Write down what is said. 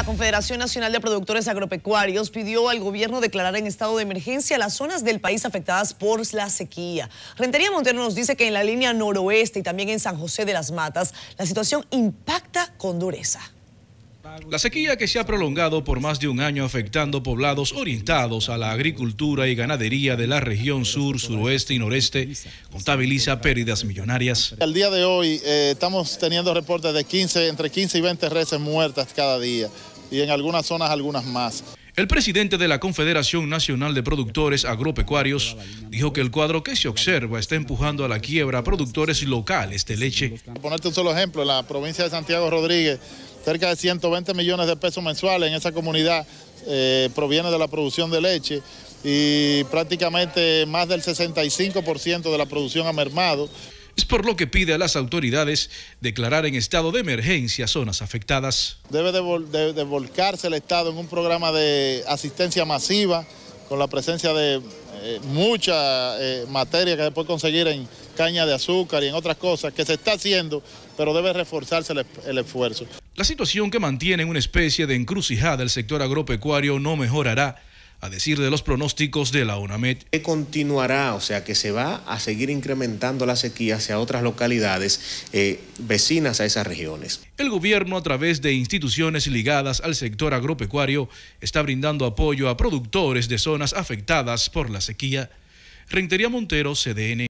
La Confederación Nacional de Productores Agropecuarios pidió al gobierno declarar en estado de emergencia las zonas del país afectadas por la sequía. Rentería Montero nos dice que en la línea noroeste y también en San José de las Matas, la situación impacta con dureza. La sequía que se ha prolongado por más de un año afectando poblados orientados a la agricultura y ganadería de la región sur, suroeste y noreste contabiliza pérdidas millonarias. Al día de hoy eh, estamos teniendo reportes de 15, entre 15 y 20 reses muertas cada día y en algunas zonas algunas más. El presidente de la Confederación Nacional de Productores Agropecuarios dijo que el cuadro que se observa está empujando a la quiebra a productores locales de leche. Ponerte un solo ejemplo, en la provincia de Santiago Rodríguez cerca de 120 millones de pesos mensuales en esa comunidad eh, proviene de la producción de leche y prácticamente más del 65% de la producción ha mermado. Es por lo que pide a las autoridades declarar en estado de emergencia zonas afectadas. Debe de, volcarse el Estado en un programa de asistencia masiva con la presencia de eh, mucha eh, materia que se puede conseguir en caña de azúcar y en otras cosas que se está haciendo, pero debe reforzarse el esfuerzo. La situación que mantiene en una especie de encrucijada el sector agropecuario no mejorará, a decir de los pronósticos de la UNAMED. continuará, o sea, que se va a seguir incrementando la sequía hacia otras localidades eh, vecinas a esas regiones. El gobierno, a través de instituciones ligadas al sector agropecuario, está brindando apoyo a productores de zonas afectadas por la sequía. Rentería Montero, CDN.